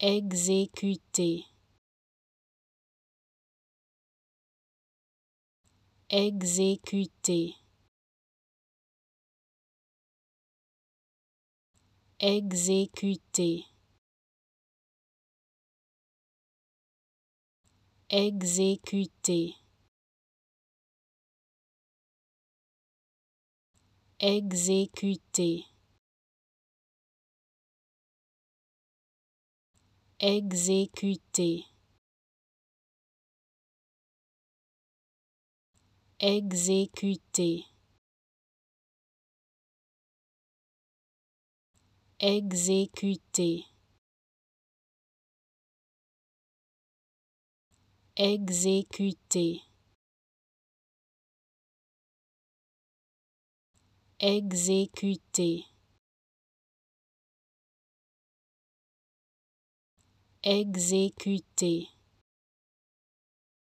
exécuter exécuter exécuter exécuter exécuter exécuter exécuter exécuter exécuter exécuter exécuter